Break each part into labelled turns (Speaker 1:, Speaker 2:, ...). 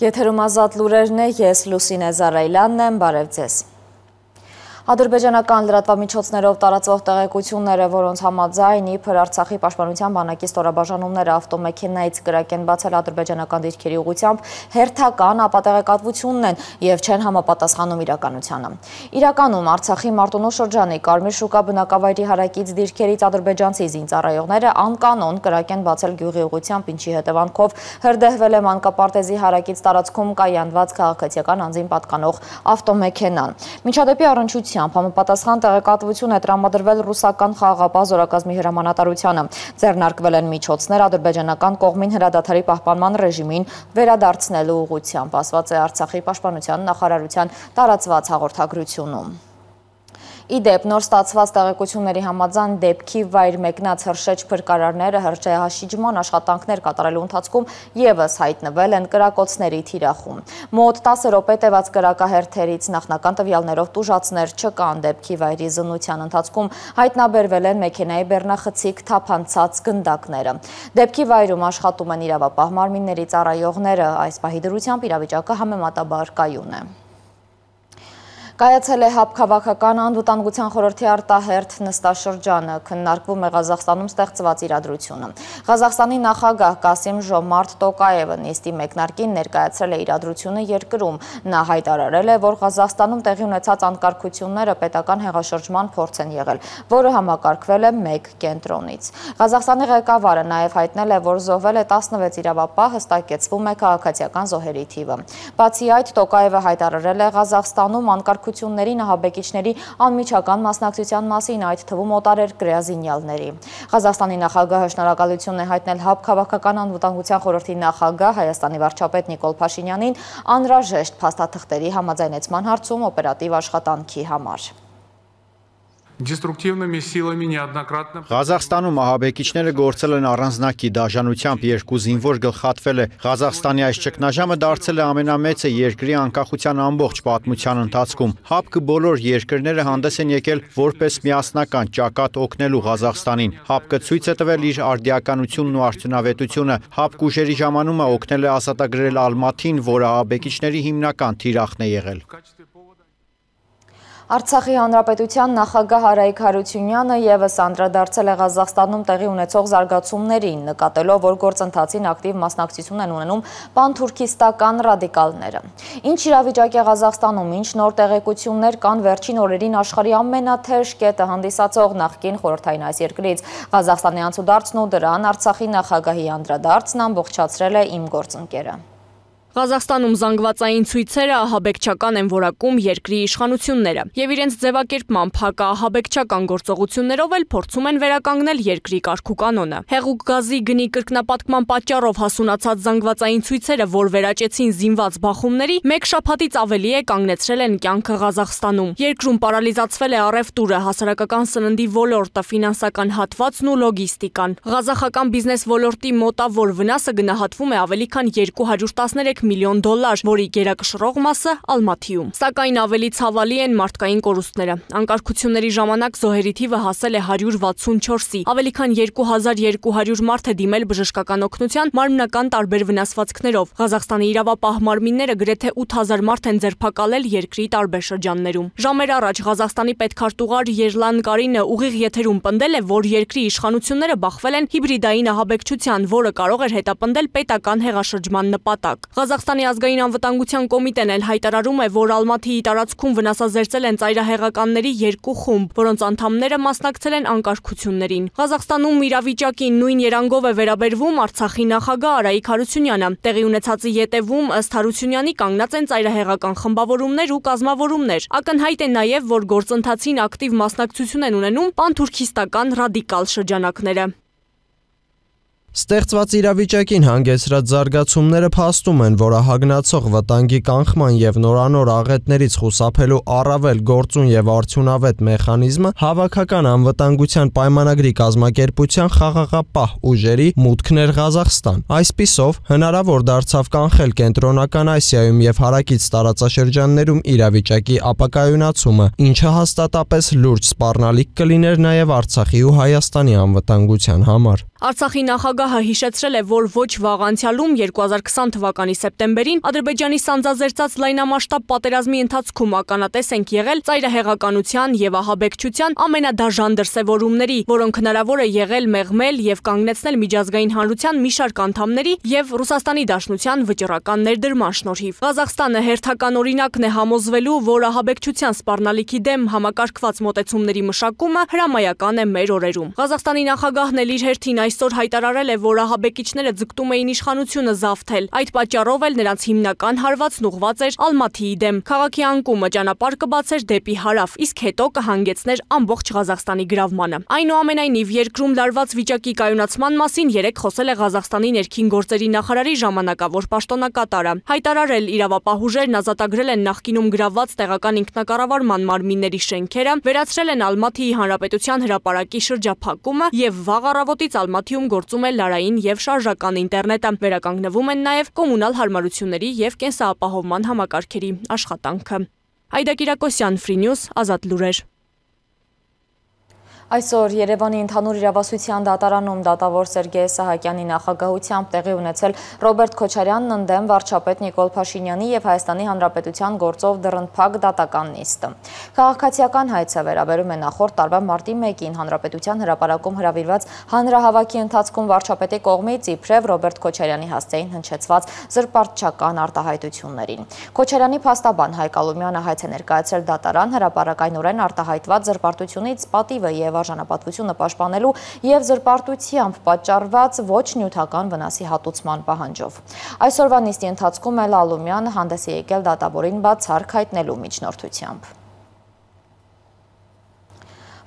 Speaker 1: Եթերում ազատ լուրերն է, ես լուսին է զարայլանն եմ, բարև ձեզ։ Ադրբեջանական լրատվամիջոցներով տարածվող տեղեկությունները, որոնց համաձայն իբր Արցախի պաշտպանության բանակի ստորաբաժանումները ավտոմեքենայից կրակ են բացել ադրբեջանական դիրքերի ուղությամբ, հերթական ապատեղեկատվությունն են եւ չեն համապատասխանում իրականությանը։ Իրականում Արցախի Մարտունու շրջանի Կարմիր շուկա բնակավայրի հարակից դիրքերից ադրբեջանցի զինծառայողները անկանոն կրակ են բացել գյուղի ուղությամբ, ինչի հետևանքով հրդեհվել է մանկապարտեզի հարակից տարածքում կայանված քաղաքացիական անձին պատկանող ավտոմեքենան։ Միջադեպի առնչությամբ ուղղությամբ համապատասխան տեղեկատվություն է տրամադրվել ռուսական խաղաղապահ զորակազմի հրամանատարությանը։ Ձեռնարկվել են միջոցներ ադրբեջանական կողմին հրադադարի պահպանման ռեժիմին վերադարձնելու ուղղությամբ, ասված է Արցախի պաշտպանության նախարարության տարածված հաղորդագրությունում։ Իդեպ նոր ստացված տեղեկությունների համաձայն դեպքի վայր մեկնած հրշեջ փրկարարները հրճեհաշիջման աշխատանքներ կատարելու ընթացքում եւս հայտնվել են կրակոցների թիրախում։ Մոտ 10 րոպե տևած կրակահերթերից նախնական տվյալներով տուժածներ չկան դեպքի վայրի զնության ընթացքում հայտնաբերվել են մեքենայի բեռնախցիկ թափանցած գնդակները։ Դեպքի վայրում աշխատում են իրավապահ մարմինների ծառայողները այս պահի դրությամբ իրավիճակը համեմատաբար կայուն է։ Կայացել է հապքավակական անվտանգության խորորդի արտահերթ նստաշրջանը, կննարկվում է Հազախստանում ստեղցված իրադրությունը։ Հազախստանի նախագահ կասիմ ժոմարդ տոկայևը նիստի մեկնարկին ներկայացրել է իրադրությունը երկրում։ Նա հայտարարել է, որ Հազախստանում տեղի ունեցած անկարգությունները պետական հեղաշրջման փորձ են եղել, որը համակարգվել է մեկ կենտրոնից։ Հազախստանի ղեկավարը նաև հայտնել է, որ զոհվել է 16 իրավապահ, հստակեցվում է քաղաքացիական զոհերի թիվը։ Բացի այդ, Տոկայևը հայտարարել է Ղազախստանում անկարգ բանակցությունների նահաբեկիչների անմիջական մասնակցության մասին, այդ թվում օտարեր գրազինյալների։ Ղազախստանի նախագահը շնորհակալություն է հայտնել ՀԱՊ քաղաքական անվտանգության խորհրդի նախագահ Հայաստանի վարչապետ Նիկոլ Փաշինյանին անհրաժեշտ փաստաթղթերի համաձայնեցման հարցում օպերատիվ աշխատանքի համար
Speaker 2: դեստրուկտիվными силами неоднократно
Speaker 1: Ղազախստանում ահաբեկիչները գործել են առանձնակի դաշնությամբ երկու զինվոր գլխատվել է Ղազախստանի այս ճգնաժամը դարձել է ամենամեծը երկրի անկախության ամբողջ պատմության ընթացքում ՀԱՊԿ-ը բոլոր երկրները հանդես են եկել որպես միասնական ճակատ օգնելու Ղազախստանին ՀԱՊԿ-ը ցույց է տվել իր արդիականությունն ու արդյունավետությունը ՀԱՊԿ ուժերի ժամանումը օգնել է ազատագրել Ալմաթին որը ահաբեկիչների հիմնական թիրախն է եղել Արցախի Հանրապետության նախագահ Հարայիկ Հարությունյանը եւս անդրադարձել է Ղազախստանում տեղի ունեցող զարգացումներին, նկատելով, որ գործընթացին ակտիվ մասնակցություն են ունենում պանթուրքիստական ռադիկալները։ Ինչ իրավիճակ է Ղազախստանում, ինչ նոր տեղեկություններ կան վերջին օրերին աշխարհի ամենաթեժ կետը հանդիսացող նախկին խորհրդային այս երկրից։ Ղազախստանի անցուդարձն ու դրան Արցախի նախագահի անդրադարձն ամբողջացրել է իմ գործընկերը։
Speaker 3: Ղազախստանում զանգվածային ցույցերը ահաբեկչական են որակում երկրի իշխանությունները եւ իրենց ձևակերպմամբ հակաահաբեկչական գործողություններով էլ փորձում են վերականգնել երկրի կարգուկանոնը։ Հեղուկ գազի գնի կրկնապատկման պատճառով հասունացած զանգվածային ցույցերը, որ վերաճեցին զինված բախումների, մեկ շաբաթից ավելի է կանգնեցրել են կյանքը Ղազախստանում։ Երկրում պարալիզացվել է առևտուրը, հասարակական սննդի ոլորտը, ֆինանսական հատվածն ու լոգիստիկան։ Ղազախական բիզնես ոլորտի մոտավոր վնասը գնահատվում է ավելի քան 213 միլիոն դոլար, որի գերակշռող մասը Ալմաթիում։ Սակայն ավելի ցավալի են մարդկային կորուստները։ Անկարգությունների ժամանակ զոհերի թիվը հասել է 164-ի։ Ավելի քան 2200 մարդ է դիմել բժշկական օգնության մարմնական տարբեր վնասվածքներով։ Ղազախստանի իրավապահ մարմինները գրեթե 8000 մարդ են ձերբակալել երկրի տարբեր շրջաններում։ Ժամեր առաջ Ղազախստանի պետքարտուղար Երլան Կարինը ուղիղ եթերում պնդել է, որ երկրի իշխանությունները բախվել են հիբրիդային ահաբեկչության, որը կարող էր հետապնդել պետական հեղաշրջման նպատակ։ Ղազախ Ղազախստանի ազգային անվտանգության կոմիտեն էլ հայտարարում է, որ Ալմաթիի տարածքում վնասազերծել են ծայրահեղականների երկու խումբ, որոնց անդամները մասնակցել են անկարգություններին։ Ղազախստանում իրավիճակին նույն երանգով է վերաբերվում Արցախի նախագահ Արայիկ Հարությունյանը։ Տեղի ունեցածի յետևում ըստ Հարությունյանի կանգնած են ծայրահեղական խմբավորումներ ու կազմավորումներ։ Ակնհայտ է նաև, որ գործընթացին ակտիվ մասնակցություն են ունենում պանթուրքիստական ռադիկալ շրջանակները։
Speaker 2: Ստեղծված
Speaker 1: իրավիճակին հանգեցրած զարգացումները փաստում են, որ ահագնացող վտանգի կանխման եւ նորանոր աղետներից խուսափելու առավել գործուն եւ արդյունավետ մեխանիզմը հավաքական անվտանգության պայմանագրի կազմակերպության խաղաղապահ ուժերի մուտքն էր Ղազախստան։ Այսպիսով հնարավոր դարձավ կանխել կենտրոնական Ասիայում եւ հարակից տարածաշրջաններում իրավիճակի ապակայունացումը, ինչը հաստատապես լուրջ սպառնալիք կլիներ նաեւ Արցախի ու Հայաստանի անվտանգության համար։
Speaker 3: Արցախի նախագահ Ագահը հիշեցրել է, որ ոչ վաղ անցյալում 2020 թվականի սեպտեմբերին Ադրբեջանի սանձազերծած լայնամասշտաբ պատերազմի ընթացքում ականատես ենք եղել ծայրահեղականության եւ ահաբեկչության ամենադաժան դրսեւորումների, որոնք հնարավոր է եղել մեղմել եւ կանգնեցնել միջազգային հանրության մի շարք անդամների եւ Ռուսաստանի Դաշնության վճռական ներդրման շնորհիվ։ Ղազախստանը հերթական օրինակն է համոզվելու, որ ահաբեկչության սպառնալիքի դեմ համակարգված մոտեցումների մշակումը հրամայական է մեր օրերում։ Ղազախստանի նախագահն էլ իր հերթին այսօր հայտարարել է, է, որ ահաբեկիչները ձգտում էին իշխանությունը զավթել։ Այդ պատճառով էլ նրանց հիմնական հարվածն ուղված էր Ալմաթիի դեմ։ Քաղաքի անկումը ճանապարհ կբացեր դեպի հարավ, իսկ հետո կհանգեցներ ամբողջ Ղազախստանի գրավմանը։ Այնուամենայնիվ երկրում լարված վիճակի կայունացման մասին երեք խոսել է Ղազախստանի ներքին գործերի նախարարի ժամանակավոր պաշտոնակատարը։ Հայտարարել իրավապահուժերն ազատագրել են նախկինում գրաված տեղական ինքնակառավարման մարմինների շենքերը, վերացրել են Ալմաթիի հանրապետության հրապարակի շրջափակումը եւ վաղ առավոտից Ալմաթիում գործում է լար շարային և շարժական ինտերնետը։ Վերականգնվում են նաև կոմունալ հարմարությունների և կենսաապահովման համակարգերի աշխատանքը։ Այդա Կիրակոսյան, Վրի Նյուս, ազատ լուրեր։
Speaker 1: Այսօր Երևանի ընդհանուր իրավասության դատարանում դատավոր Սերգեյ Սահակյանի նախագահությամբ տեղի ունեցել Ռոբերտ Քոչարյանն ընդդեմ վարչապետ Նիկոլ Փաշինյանի եւ Հայաստանի Հանրապետության գործով դռնփակ դատական նիստը։ Քաղաքացիական հայցը վերաբերում է նախորդ տարվա մարտի 1-ին Հանրապետության հրապարակում հրավիրված հանրահավաքի ընթացքում վարչապետի կողմից իբրև Ռոբերտ Քոչարյանի հաստեին հնչեցված զրպարտչական արտահայտություններին։ Քոչարյանի փաստաբան Հայկ Ալոմյանը հայց է ներկայացրել դատարան հրապարակայնորեն արտահայտված զրպարտությունից պատիվը եւ հնարավար ճանապատվությունը պաշտպանելու եւ զրպարտությամբ պատճառված ոչ նյութական վնասի հատուցման պահանջով։ Այսօրվա նիստի ընթացքում էլ Ալումյան հանդես է եկել դատավորին բացառք հայտնելու միջնորդությամբ։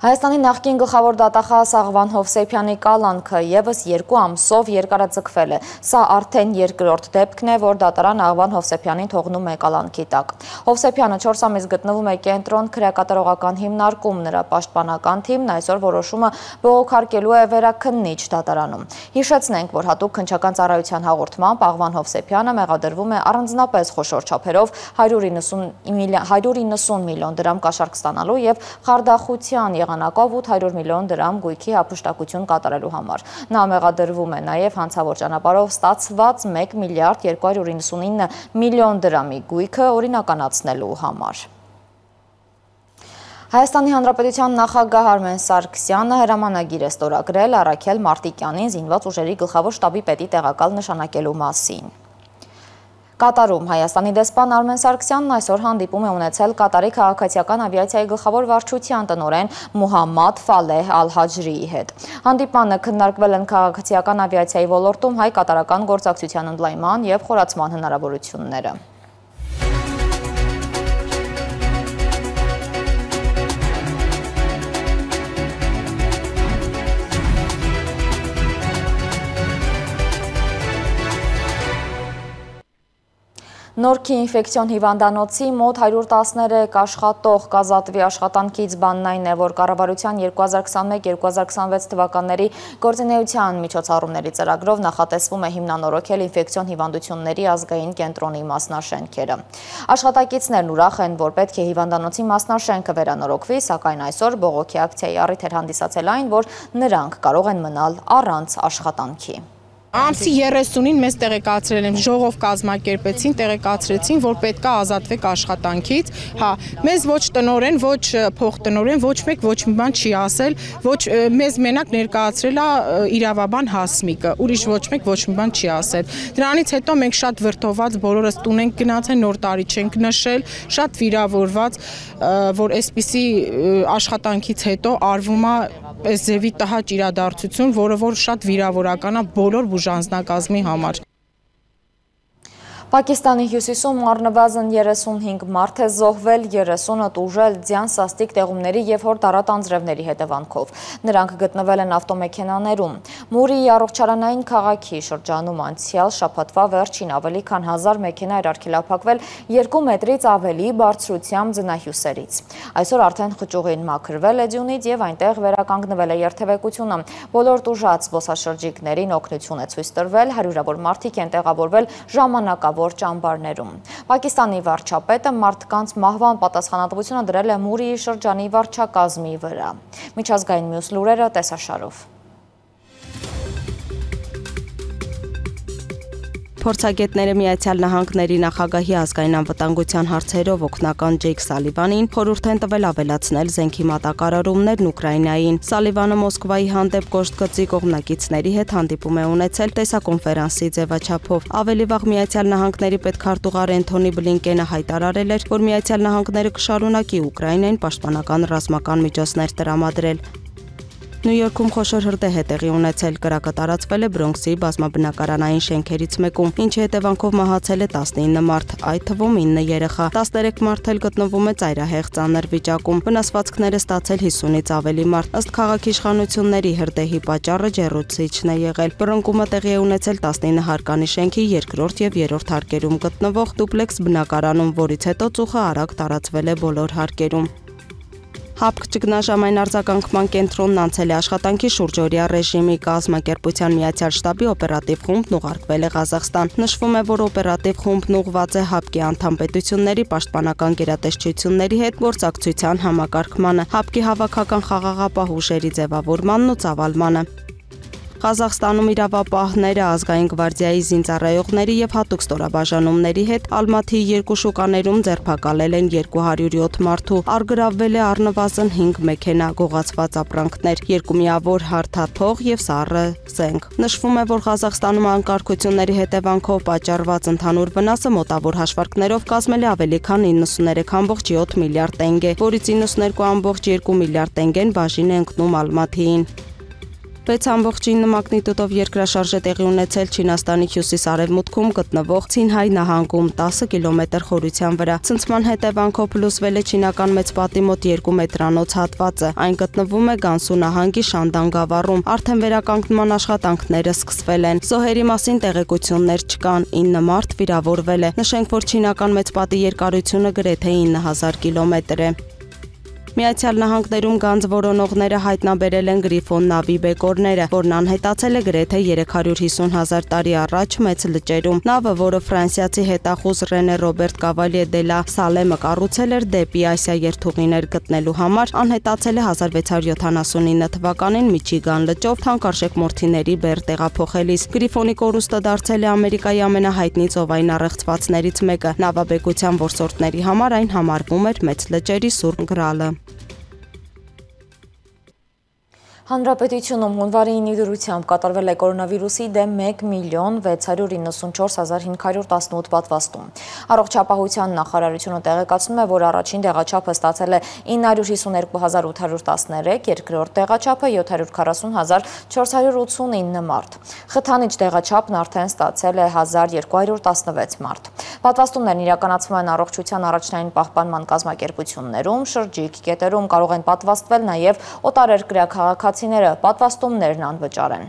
Speaker 1: Հայաստանի նախկին գլխավոր դատախազ Աղվան Հովսեփյանի կալանքը եւս 2 ամսով երկարաձգվել է։ Սա արդեն երկրորդ դեպքն է, որ դատարան Աղվան Հովսեփյանին թողնում է կալանքի տակ։ Հովսեփյանը 4 ամիս գտնվում է կենտրոն քրեակատարողական հիմնարկում, նրա պաշտպանական թիմն այսօր որոշումը բողոքարկելու է վերաքննիչ դատարանում։ Հիշեցնենք, որ հատուկ քնչական ծառայության հաղորդմամբ Աղվան Հովսեփյանը մեղադրվում է առանձնապես խոշոր չափերով 190 190 միլիոն դրամ կաշառք ստանալու եւ խարդախության եղանակով 800 միլիոն դրամ գույքի հապուշտակություն կատարելու համար։ Նա մեղադրվում է նաև հանցավոր ճանապարհով ստացված 1 միլիարդ 299 միլիոն դրամի գույքը օրինականացնելու համար։ Հայաստանի Հանրապետության նախագահ Արմեն Սարգսյանը հրամանագիր է ստորագրել Արաքել Մարտիկյանին զինված ուժերի գլխավոր շտաբի պետի տեղակալ նշանակելու մասին։ Կատարում Հայաստանի դեսպան Արմեն Սարգսյանն այսօր հանդիպում է ունեցել Կատարի քաղաքացիական ավիացիայի գլխավոր վարչության տնօրեն Մուհամմադ Ֆալեհ Ալ-Հաջրիի հետ։ Հանդիպանը քննարկվել են քաղաքացիական ավիացիայի ոլորտում հայ-կատարական գործակցության ընդլայնման եւ խորացման հնարավորությունները։ Նորքի ինվեկցիոն հիվանդանոցի մոտ 113 աշխատող կազատվի աշխատանքից բաննային է, որ կարավարության 2021-2026 թվականների գործինեության միջոցառումների ծրագրով նախատեսվում է հիմնանորոքել ինվեկցիոն հիվանդությունների ազգային կենտրոնի մասնաշենքերը։ Աշխատակիցներն ուրախ են, որ պետք է հիվանդանոցի մասնաշենքը վերանորոգվի, սակայն այսօր բողոքի ակցիայի առիթ էր հանդիսացել այն, որ նրանք կարող են մնալ առանց աշխատանքի։
Speaker 2: Ամսի 30-ին դե- մեզ տեղեկացրել են, ժողով կազմակերպեցին, տեղեկացրեցին, որ պետքա ազատվեք աշխատանքից։ Հա, մեզ ոչ տնորեն, ոչ փոխտնորեն, ոչ մեկ ոչ մի բան չի ասել, ոչ մեզ մենակ ներկայացրել է իրավաբան Հասմիկը, ուրիշ ոչ մեկ ոչ մի բան չի ասել։ Դրանից հետո մենք շատ վրթոված բոլորս տուն ենք գնացել, նոր տարի չենք նշել, շատ վիրավորված, որ այսպիսի աշխատանքից հետո արվում է այս ձևի տհաճ իրադարձություն, որը որ շատ վիրավորական է բոլոր ուժ անձնակազմի համար։
Speaker 1: Պակիստանի հյուսիսում առնվազն 35 մարդ է զոհվել, 30-ը տուժել ձյան սաստիկ տեղումների և հորդարատ անձրևների հետևանքով։ Նրանք գտնվել են ավտոմեքենաներում։ Մուրիի առողջարանային քաղաքի շրջանում անցյալ շապատվա վերջին ավելի քան 1000 մեքենա էր արգելափակվել 2 մետրից ավելի բարձրությամբ ձնահյուսերից։ Այսօր արդեն խճուղին մաքրվել է դյունից եւ այնտեղ վերականգնվել է երթևեկությունը։ Բոլոր տուժած զբոսաշրջիկներին օգնություն է ցույց տրվել, հարյուրավոր մարդիկ են տեղավորվել ժամանակավոր հազարավոր ճամբարներում։ Պակիստանի վարչապետը մարդկանց մահվան պատասխանատվությունը դրել է Մուրիի շրջանի վարչակազմի վրա։ Միջազգային մյուս լուրերը տեսաշարով։
Speaker 2: Փորձագետները Միացյալ Նահանգների նախագահի ազգային անվտանգության հարցերով օգնական Ջեյք Սալիվանին խորհուրդ են տվել ավելացնել զենքի մատակարարումներն Ուկրաինային։ Սալիվանը Մոսկվայի հանդեպ գործգծի կողմնակիցների հետ հանդիպում է ունեցել տեսակոնֆերանսի ձևաչափով։ Ավելի վաղ Միացյալ Նահանգների պետքարտուղար Էնթոնի Բլինկենը հայտարարել էր, որ Միացյալ Նահանգները կշարունակի Ուկրաինային պաշտպանական ռազմական միջոցներ տրամադրել։ Նյու Յորքում խոշոր հրդեհ է տեղի ունեցել, կրակը տարածվել է Բրոնքսի բազմաբնակարանային շենքերից մեկում, ինչի հետևանքով մահացել է 19 մարդ, այդ թվում 9 երեխա։ 13 մարդ էլ գտնվում է ծայրահեղ ծանր վիճակում։ Վնասվածքները ստացել 50-ից ավելի մարդ։ Ըստ քաղաքի իշխանությունների հրդեհի պատճառը ջերուցիչն է եղել։ Բրոնկումը տեղի է ունեցել 19 հարկանի շենքի երկրորդ եւ երրորդ հարկերում գտնվող դուպլեքս բնակարանում, որից հետո ծուխը արագ տարածվել է բոլոր հարկերում։ ՀԱՊԿ ճգնաժամային արձագանքման կենտրոնն անցել է աշխատանքի շուրջօրյա ռեժիմի կազմակերպության Միացյալ Շտաբի օպերատիվ խումբն ուղարկվել է Ղազախստան։ Նշվում է, որ օպերատիվ խումբն ուղղված է ՀԱՊԿ-ի անդամ պետությունների պաշտպանական գերատեսչությունների հետ գործակցության համակարգմանը, ՀԱՊԿ-ի հավաքական խաղաղապահ ուժերի ձևավորմանն ու ծավալմանը։ Ղազախստանում իրավապահները ազգային գվարդիայի զինծառայողների եւ հատուկ ստորաբաժանումների հետ Ալմաթի երկու շուկաներում ձերբակալել են 207 մարդու, արգրավվել է առնվազն 5 մեքենա, գողացված ապրանքներ, երկու միավոր հարթաթող եւ սառը զենք։ Նշվում է, որ Ղազախստանում անկարգությունների հետևանքով պատճառված ընդհանուր վնասը մոտավոր հաշվարկներով կազմել է ավելի քան 93.7 միլիարդ տենգե, որից 92.2 միլիարդ տենգեն բաժին է ընկնում Ալմաթիին։ 6.5 մագնիտուդով երկրաշարժը տեղի ունեցել Չինաստանի հյուսիս-արևմուտքում գտնվող Ցինհայ նահանգում 10 կիլոմետր խորության վրա։ Ցնցման հետևանքով փլուզվել է չինական մեծ պատի մոտ 2 մետրանոց հատվածը։ Այն գտնվում է Գանսու նահանգի Շանդան գավառում։ Արդեն վերականգնման աշխատանքները սկսվել են։ Զոհերի մասին տեղեկություններ չկան։ 9 մարդ վիրավորվել է։ Նշենք, որ չինական մեծ պատի երկարությունը գրեթե 9000 կիլոմետր է։ Միացյալ Նահանգներում գանձ որոնողները հայտնաբերել են Գրիֆոն նավի բեկորները, որն անհետացել է գրեթե 350 հազար տարի առաջ մեծ լճերում։ Նավը, որը ֆրանսիացի հետախուզ Ռենե Ռոբերտ Կավալիե դելա Սալեմը կառուցել էր դեպի Ասիա երթուղիներ գտնելու համար, անհետացել է 1679 թվականին Միչիգան լճով թանկարժեք մորթիների բեր տեղափոխելիս։ Գրիֆոնի կորուստը դարձել է Ամերիկայի ամենահայտնի ծովային առեղծվածներից մեկը։ Նավաբեկության որսորդների համար այն համարվում էր մեծ լճերի սուրբ գրալը։
Speaker 1: Հանրապետությունում հունվարի 9-ի դրությամբ կատարվել է կորոնավիրուսի դեմ 1 միլիոն 694,518 պատվաստում։ Առողջապահության նախարարությունը տեղեկացնում է, որ առաջին տեղաչափը ստացել է 952,813, երկրորդ տեղաչափը 740,489 մարդ։ Խթանիչ տեղաչափն արդեն ստացել է 1216 մարդ։ Պատվաստումներն իրականացվում են առողջության առաջնային պահպանման կազմակերպություններում, շրջիկ կետերում կարող են պատվաստվել նաև օտարերկրյա քաղաքացիներ քաղաքացիները պատվաստումներն անվճար են։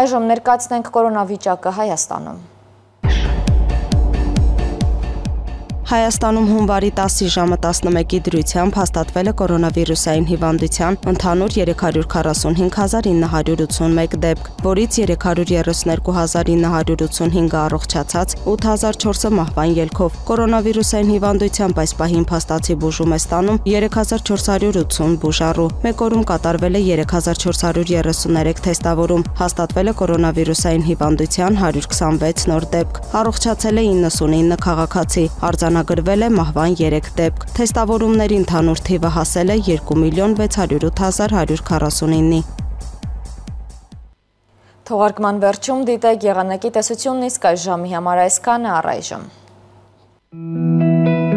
Speaker 1: Այժմ ներկայացնենք կորոնավիճակը Հայաստանում։
Speaker 2: Հայաստանում հունվարի 10-ի ժամը 11-ի դրությամբ հաստատվել է կորոնավիրուսային հիվանդության ընդհանուր 345981 դեպք, որից 332985-ը առողջացած, 8004-ը մահվան ելքով։ Կորոնավիրուսային հիվանդությամբ այս պահին փաստացի բուժում է ստանում 3480 բուժառու։ Մեկ օրում կատարվել է 3433 թեստավորում, հաստատվել է կորոնավիրուսային հիվանդության 126 նոր դեպք, առողջացել է 99 քաղաքացի, արձան արձանագրվել է մահվան 3 դեպք։ Թեստավորումների ընդհանուր թիվը հասել է 2 միլիոն 608.149-ի։
Speaker 1: Թողարկման վերջում դիտեք եղանակի տեսությունն իսկ այս ժամի համար այսքանը առայժմ։ Մուսիկ